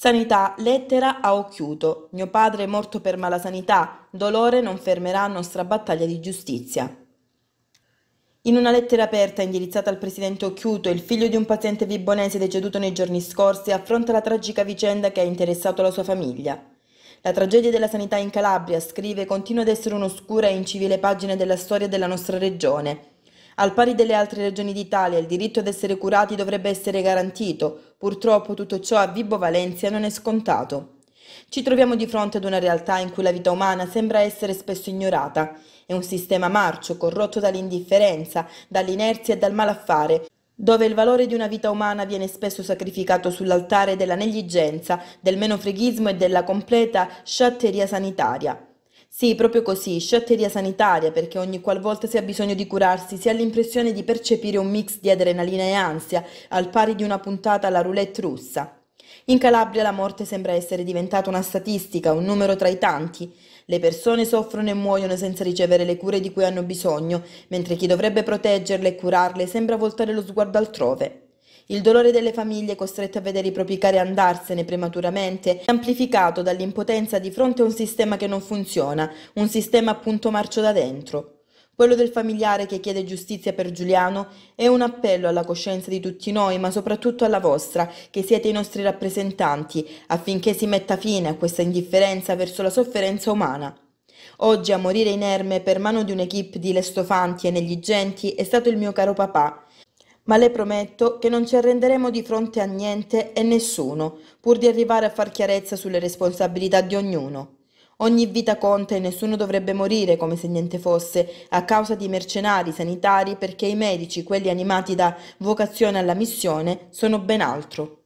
Sanità, lettera a Occhiuto. Mio padre è morto per mala sanità. Dolore non fermerà nostra battaglia di giustizia. In una lettera aperta indirizzata al presidente Occhiuto, il figlio di un paziente vibonese deceduto nei giorni scorsi affronta la tragica vicenda che ha interessato la sua famiglia. La tragedia della sanità in Calabria, scrive, continua ad essere un'oscura e incivile pagina della storia della nostra regione al pari delle altre regioni d'Italia, il diritto ad essere curati dovrebbe essere garantito. Purtroppo tutto ciò a Vibo Valencia non è scontato. Ci troviamo di fronte ad una realtà in cui la vita umana sembra essere spesso ignorata. È un sistema marcio, corrotto dall'indifferenza, dall'inerzia e dal malaffare, dove il valore di una vita umana viene spesso sacrificato sull'altare della negligenza, del menofreghismo e della completa sciatteria sanitaria. Sì, proprio così, sciatteria sanitaria, perché ogni qualvolta si ha bisogno di curarsi si ha l'impressione di percepire un mix di adrenalina e ansia, al pari di una puntata alla roulette russa. In Calabria la morte sembra essere diventata una statistica, un numero tra i tanti. Le persone soffrono e muoiono senza ricevere le cure di cui hanno bisogno, mentre chi dovrebbe proteggerle e curarle sembra voltare lo sguardo altrove. Il dolore delle famiglie costrette a vedere i propri cari andarsene prematuramente è amplificato dall'impotenza di fronte a un sistema che non funziona, un sistema appunto marcio da dentro. Quello del familiare che chiede giustizia per Giuliano è un appello alla coscienza di tutti noi, ma soprattutto alla vostra, che siete i nostri rappresentanti, affinché si metta fine a questa indifferenza verso la sofferenza umana. Oggi a morire inerme per mano di un'equipe di lestofanti e negligenti è stato il mio caro papà, ma le prometto che non ci arrenderemo di fronte a niente e nessuno, pur di arrivare a far chiarezza sulle responsabilità di ognuno. Ogni vita conta e nessuno dovrebbe morire come se niente fosse a causa di mercenari sanitari perché i medici, quelli animati da vocazione alla missione, sono ben altro.